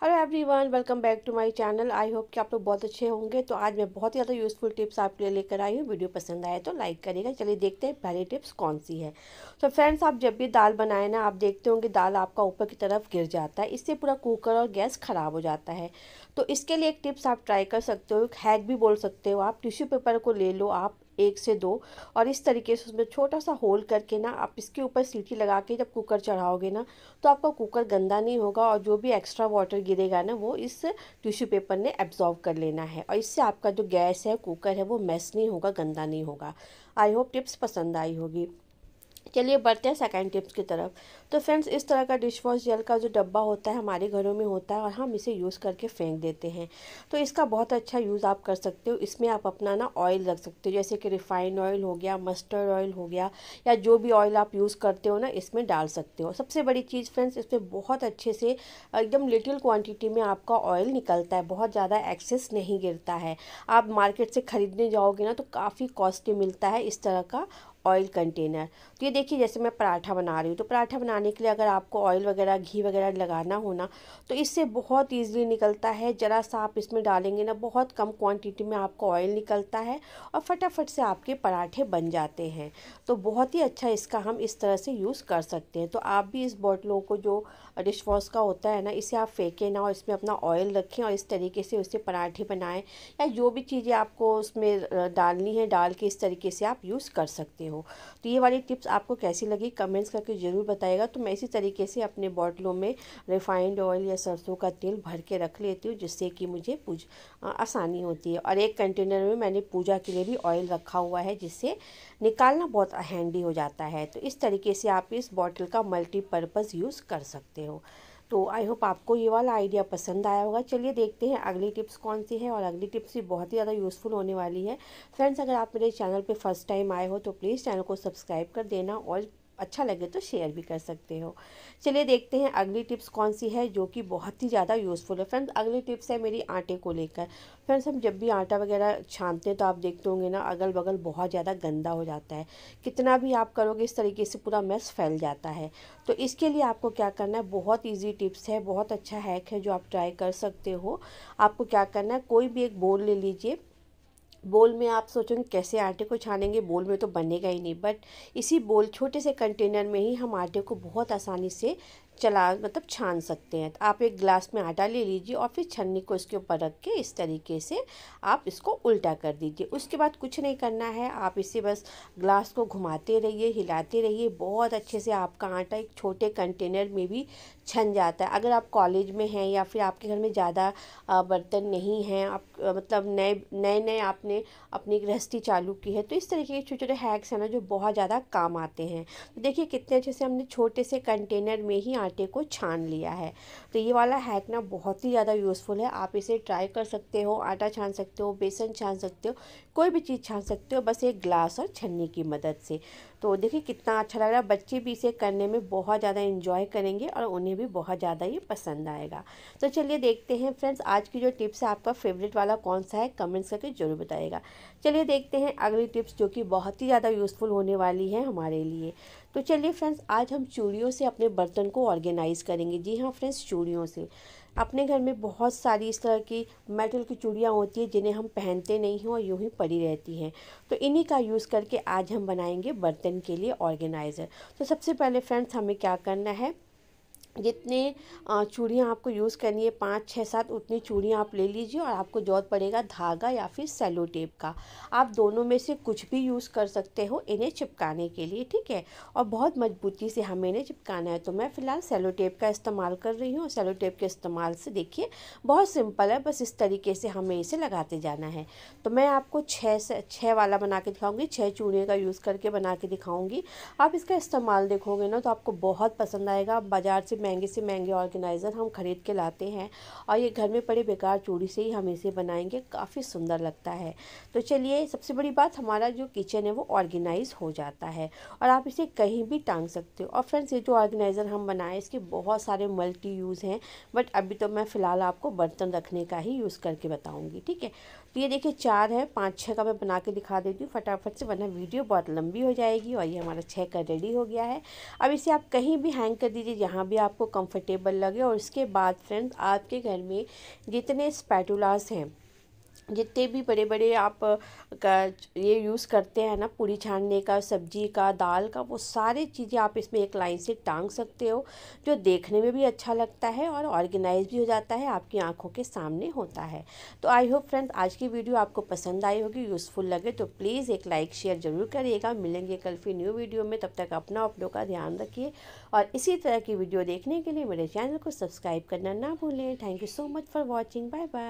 Har du every everyone welcome back to my channel I hope कि आप लोग बहुत अच्छे होंगे तो आज मैं बहुत ही ज़्यादा यूज़फुल टिप्स आपके लिए लेकर आई हूँ वीडियो पसंद आए तो लाइक करिएगा चलिए देखते हैं पहली टिप्स कौन सी है तो फ्रेंड्स आप जब भी दाल बनाए ना आप देखते होंगे दाल आपका ऊपर की तरफ गिर जाता है इससे पूरा कुकर और गैस ख़राब हो जाता है तो इसके लिए एक टिप्स आप ट्राई कर सकते हो हैक भी बोल सकते हो आप टिश्यू पेपर को ले लो आप एक से दो और इस तरीके से उसमें छोटा सा होल करके ना आप इसके ऊपर सीटी लगा के जब कुकर चढ़ाओगे ना तो आपका कुकर गंदा नहीं होगा और जो भी एक्स्ट्रा वाटर गिरे रहेगा ना वो इस टिश्यू पेपर ने एब्जॉर्व कर लेना है और इससे आपका जो गैस है कुकर है वो मैस नहीं होगा गंदा नहीं होगा आई होप टिप्स पसंद आई होगी चलिए बढ़ते हैं सेकेंड टिप्स की तरफ तो फ्रेंड्स इस तरह का डिश वॉश जेल का जो डब्बा होता है हमारे घरों में होता है और हम इसे यूज़ करके फेंक देते हैं तो इसका बहुत अच्छा यूज़ आप कर सकते हो इसमें आप अपना ना ऑयल रख सकते हो जैसे कि रिफाइंड ऑयल हो गया मस्टर्ड ऑयल हो गया या जो भी ऑयल आप यूज़ करते हो ना इसमें डाल सकते हो सबसे बड़ी चीज़ फ्रेंड्स इसमें बहुत अच्छे से एकदम लिटिल क्वान्टिटी में आपका ऑयल निकलता है बहुत ज़्यादा एक्सेस नहीं गिरता है आप मार्केट से ख़रीदने जाओगे ना तो काफ़ी कॉस्टली मिलता है इस तरह का ऑयल कंटेनर तो ये देखिए जैसे मैं पराठा बना रही हूँ तो पराठा बनाने के लिए अगर आपको ऑयल वगैरह घी वगैरह लगाना हो ना तो इससे बहुत ईजिली निकलता है ज़रा सा आप इसमें डालेंगे ना बहुत कम क्वांटिटी में आपको ऑयल निकलता है और फटाफट से आपके पराठे बन जाते हैं तो बहुत ही अच्छा इसका हम इस तरह से यूज़ कर सकते हैं तो आप भी इस बॉटलों को जो डिश वॉश का होता है ना इसे आप फेंकें ना और इसमें अपना ऑयल रखें और इस तरीके से उससे पराठे बनाएं या जो भी चीज़ें आपको उसमें डालनी है डाल के इस तरीके से आप यूज़ कर सकते हैं हो तो ये वाली टिप्स आपको कैसी लगी कमेंट्स करके ज़रूर बताएगा तो मैं इसी तरीके से अपने बॉटलों में रिफाइंड ऑयल या सरसों का तेल भर के रख लेती हूँ जिससे कि मुझे पूज आसानी होती है और एक कंटेनर में मैंने पूजा के लिए भी ऑयल रखा हुआ है जिससे निकालना बहुत हैंडी हो जाता है तो इस तरीके से आप इस बॉटल का मल्टीपर्पज़ यूज़ कर सकते हो तो आई होप आपको ये वाला आइडिया पसंद आया होगा चलिए देखते हैं अगली टिप्स कौन सी है और अगली टिप्स भी बहुत ही ज़्यादा यूज़फुल होने वाली है फ्रेंड्स अगर आप मेरे चैनल पे फर्स्ट टाइम आए हो तो प्लीज़ चैनल को सब्सक्राइब कर देना और अच्छा लगे तो शेयर भी कर सकते हो चलिए देखते हैं अगली टिप्स कौन सी है जो कि बहुत ही ज़्यादा यूज़फुल है फ्रेंड्स अगली टिप्स है मेरी आटे को लेकर फ्रेंड्स हम जब भी आटा वगैरह छानते हैं तो आप देखते होंगे ना अगल बगल बहुत ज़्यादा गंदा हो जाता है कितना भी आप करोगे इस तरीके से पूरा मैस फैल जाता है तो इसके लिए आपको क्या करना है बहुत ईजी टिप्स है बहुत अच्छा हैक है जो आप ट्राई कर सकते हो आपको क्या करना है कोई भी एक बोर्ड ले लीजिए बोल में आप सोचेंगे कैसे आटे को छानेंगे बोल में तो बनेगा ही नहीं बट इसी बोल छोटे से कंटेनर में ही हम आटे को बहुत आसानी से चला मतलब छान सकते हैं तो आप एक ग्लास में आटा ले लीजिए और फिर छन्नी को इसके ऊपर रख के इस तरीके से आप इसको उल्टा कर दीजिए उसके बाद कुछ नहीं करना है आप इसे बस ग्लास को घुमाते रहिए हिलाते रहिए बहुत अच्छे से आपका आटा एक छोटे कंटेनर में भी छन जाता है अगर आप कॉलेज में हैं या फिर आपके घर में ज़्यादा बर्तन नहीं हैं आप मतलब नए नए नए आपने अपनी गृहस्थी चालू की है तो इस तरीके के छोटे छोटे हैक्स हैं ना जो बहुत ज़्यादा काम आते हैं तो देखिए कितने अच्छे से हमने छोटे से कंटेनर में ही आटे को छान लिया है तो ये वाला हैक ना बहुत ही ज़्यादा यूज़फुल है आप इसे ट्राई कर सकते हो आटा छान सकते हो बेसन छान सकते हो कोई भी चीज़ छान सकते हो बस एक ग्लास और छन्नी की मदद से तो देखिए कितना अच्छा लग रहा है बच्चे भी इसे करने में बहुत ज़्यादा इन्जॉय करेंगे और उन्हें भी बहुत ज़्यादा ये पसंद आएगा तो चलिए देखते हैं फ्रेंड्स आज की जो टिप्स है आपका फेवरेट वाला कौन सा है कमेंट्स करके जरूर बताएगा चलिए देखते हैं अगली टिप्स जो कि बहुत ही ज़्यादा यूज़फुल होने वाली है हमारे लिए तो चलिए फ्रेंड्स आज हम चूड़ियों से अपने बर्तन को ऑर्गेनाइज़ करेंगे जी हाँ फ्रेंड्स चूड़ियों से अपने घर में बहुत सारी इस तरह की मेटल की चूड़ियाँ होती हैं जिन्हें हम पहनते नहीं हैं और यूँ ही पड़ी रहती हैं तो इन्हीं का यूज़ करके आज हम बनाएंगे बर्तन के लिए ऑर्गेनाइज़र तो सबसे पहले फ्रेंड्स हमें क्या करना है जितने चूड़ियाँ आपको यूज़ करनी है पाँच छः सात उतनी चूड़ियाँ आप ले लीजिए और आपको जरूरत पड़ेगा धागा या फिर सेलो टेप का आप दोनों में से कुछ भी यूज़ कर सकते हो इन्हें चिपकाने के लिए ठीक है और बहुत मजबूती से हमें इन्हें चिपकाना है तो मैं फ़िलहाल सेलो टेप का इस्तेमाल कर रही हूँ सेलो टेप के इस्तेमाल से देखिए बहुत सिंपल है बस इस तरीके से हमें इसे लगाते जाना है तो मैं आपको छः से छः वाला बना के दिखाऊँगी छः चूड़ियों का यूज़ करके बना के दिखाऊँगी आप इसका इस्तेमाल देखोगे ना तो आपको बहुत पसंद आएगा आप बाज़ार से महंगे से महंगे ऑर्गेनाइज़र हम ख़रीद के लाते हैं और ये घर में पड़े बेकार चूड़ी से ही हम इसे बनाएंगे काफ़ी सुंदर लगता है तो चलिए सबसे बड़ी बात हमारा जो किचन है वो ऑर्गेनाइज़ हो जाता है और आप इसे कहीं भी टांग सकते हो और फ्रेंड्स ये जो ऑर्गेनाइज़र हम बनाए इसके बहुत सारे मल्टी यूज़ हैं बट अभी तो मैं फ़िलहाल आपको बर्तन रखने का ही यूज़ करके बताऊँगी ठीक है तो ये देखिए चार है पाँच छः का मैं बना के दिखा देती हूँ फटाफट से वरना वीडियो बहुत लंबी हो जाएगी और ये हमारा छः का रेडी हो गया है अब इसे आप कहीं भी हैंग कर दीजिए जहाँ भी आप आपको कंफर्टेबल लगे और इसके बाद फ्रेंड्स आपके घर में जितने स्पैटूलास हैं जितने भी बड़े बड़े आप का ये यूज़ करते हैं ना पूरी छानने का सब्जी का दाल का वो सारे चीज़ें आप इसमें एक लाइन से टांग सकते हो जो देखने में भी अच्छा लगता है और ऑर्गेनाइज भी हो जाता है आपकी आंखों के सामने होता है तो आई होप फ्रेंड आज की वीडियो आपको पसंद आई होगी यूज़फुल लगे तो प्लीज़ एक लाइक शेयर ज़रूर करिएगा मिलेंगे कल फिर न्यू वीडियो में तब तक अपना अपनों का ध्यान रखिए और इसी तरह की वीडियो देखने के लिए मेरे चैनल को सब्सक्राइब करना ना भूलें thank you so much for watching bye bye